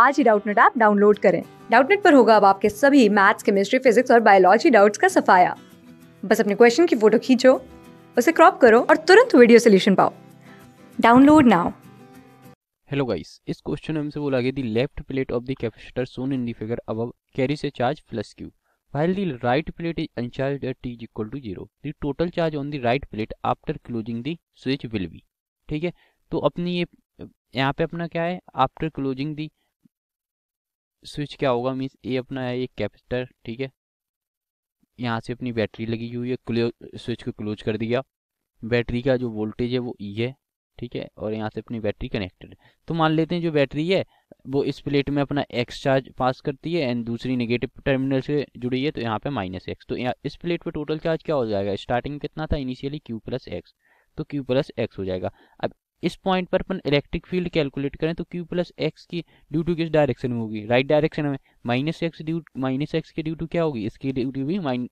आज ही Doubtnut app download करें डाउटनेट पर होगा अब आपके सभी मैथ्स केमिस्ट्री फिजिक्स और बायोलॉजी डाउट्स का सफाया बस अपने क्वेश्चन की फोटो खींचो उसे क्रॉप करो और तुरंत वीडियो सोल्यूशन पाओ डाउनलोड नाउ हेलो गाइस इस क्वेश्चन में हमसे बोला गया the left plate of the capacitor shown in the figure above carry से charge plus Q while the right plate is uncharged at t is equal to zero the total charge on the right plate after closing the switch will be ठीक है तो अपनी ये यहाँ पे अपना क्या है आफ्टर क्लोजिंग दी स्विच क्या होगा मीन्स ये अपना है ये कैपेसिटर ठीक है यहाँ से अपनी बैटरी लगी हुई है स्विच को क्लोज कर दिया बैटरी का जो वोल्टेज है वो ई e है ठीक है और यहाँ से अपनी बैटरी कनेक्टेड है तो मान लेते हैं जो बैटरी है वो इस प्लेट में अपना एक्स चार्ज पास करती है एंड दूसरी नेगेटिव टर्मिनल से जुड़ी है तो यहाँ पे माइनस एक्स तो यहाँ इस प्लेट पे टोटल चार्ज क्या हो जाएगा स्टार्टिंग कितना था इनिशियली क्यू प्लस एक्स तो क्यू प्लस एक्स हो जाएगा अब इस पॉइंट पर अपन इलेक्ट्रिक फील्ड कैलकुलेट करें तो क्यू प्लस एक्स की ड्यू टू किस डायरेक्शन में होगी राइट डायरेक्शन में minus X due minus X के ड्यू टू क्या होगी इसकी ड्यू टू भी माइन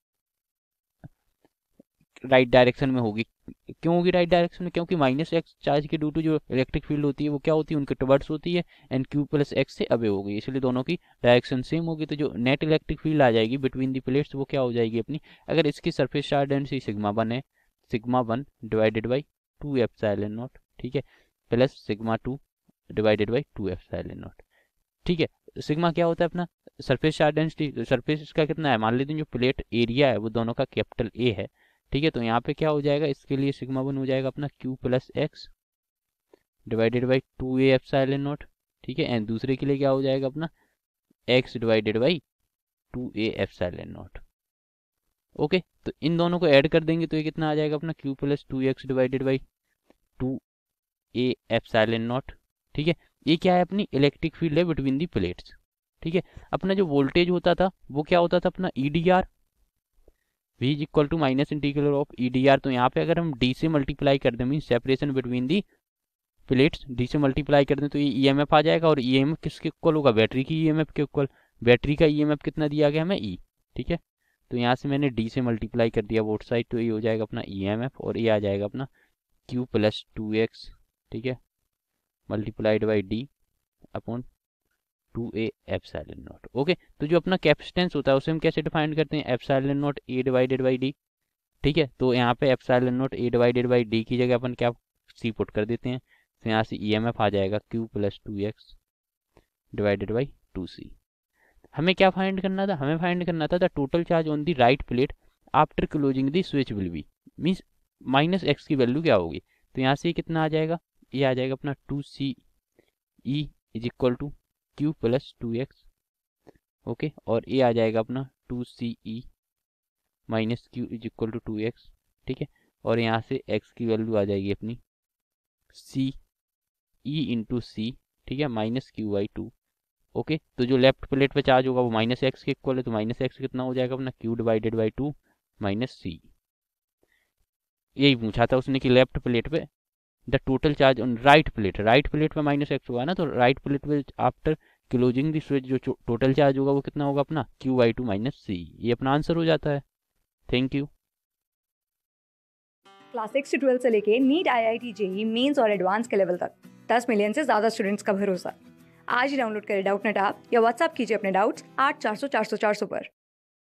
राइट डायरेक्शन में होगी क्यों होगी राइट डायरेक्शन में क्योंकि माइनस एक्स चार्ज के ड्यू टू जो इलेक्ट्रिक फील्ड होती है वो क्या होती है उनके टवर्ड्स होती है एंड क्यू प्लस एक्स से अवे होगी इसलिए दोनों की डायरेक्शन सेम होगी तो जो नेट इलेक्ट्रिक फील्ड आ जाएगी बिटवीन दी प्लेट्स वो क्या हो जाएगी अपनी अगर इसकी surface charge density sigma one है sigma one divided by two F naught ठीक है plus sigma two divided by two F naught ठीक है सिग्मा क्या होता है अपना सरफेस चार्ज डेंसिटी सरफेस इसका कितना है मान लेते हैं जो प्लेट एरिया है वो दोनों का कैपिटल ए है ठीक है तो यहाँ पे क्या हो जाएगा इसके लिए सिग्मा वन हो जाएगा अपना Q plus X divided by two epsilon naught ठीक है एंड दूसरे के लिए क्या हो जाएगा अपना X divided by two epsilon naught okay तो इन दोनों को ऐड कर देंगे तो ये कितना आ जाएगा अपना Q plus two x divided by a epsilon not ठीक है ये क्या है अपनी इलेक्ट्रिक फील्ड है बिटवीन दी प्लेट्स ठीक है अपना जो वोल्टेज होता था वो क्या होता था अपना E D R V is equal to minus integral of E D R तो यहाँ पे अगर हम डी से मल्टीप्लाई कर दें mean separation between the plates D से मल्टीप्लाई कर दें तो ये ई एम एफ आ जाएगा और ई एम एफ किसके इक्वल होगा बैटरी की ई एम एफ के इक्वल बैटरी का ई एम एफ कितना दिया गया हमें ई e, ठीक है तो यहाँ से मैंने डी से मल्टीप्लाई कर दिया वोट साइड तो ये हो जाएगा अपना ई एम एफ और ये आ जाएगा अपना क्यू प्लस टू एक्स ठीक है multiplied by D upon two a epsilon not okay तो जो अपना कैपेसिटेंस होता है उसे हम कैसे डिफाइन करते हैं epsilon not a divided by D ठीक है तो यहाँ पे epsilon not a divided by D की जगह अपन क्या सी पुट कर देते हैं तो यहाँ से ई एम एफ आ जाएगा q plus two x divided by two C हमें क्या फाइंड करना था हमें फाइंड करना था the total charge on the right plate after closing the switch will be means minus x की वैल्यू क्या होगी तो यहाँ से कितना आ जाएगा ये आ जाएगा अपना two C E is equal to q plus two x okay और ये आ जाएगा अपना two C E minus q is equal to two x ठीक है और यहाँ से x की वैल्यू आ जाएगी अपनी सी ई इंटू सी ठीक है minus q by two okay तो जो लेफ्ट प्लेट पर चार्ज होगा वो माइनस एक्स के इक्वल है तो माइनस एक्स कितना हो जाएगा अपना q divided by two minus C यही पूछा था उसने कि लेफ्ट प्लेट पे the total charge on right plate right plate में माइनस एक्स होगा ना तो राइट प्लेट में आफ्टर क्लोजिंग दी स्विच जो टोटल चार्ज होगा वो कितना होगा अपना q y two minus C ये अपना आंसर हो जाता है थैंक यू क्लास सिक्स से ट्वेल्थ से लेके NEET I I T JEE mains और एडवांस के लेवल तक दस मिलियन से ज़्यादा स्टूडेंट्स का भरोसा आज ही डाउनलोड करें डाउट नेट आप या व्हाट्सअप कीजिए अपने डाउट्स आठ चार सौ चार सौ चार सौ पर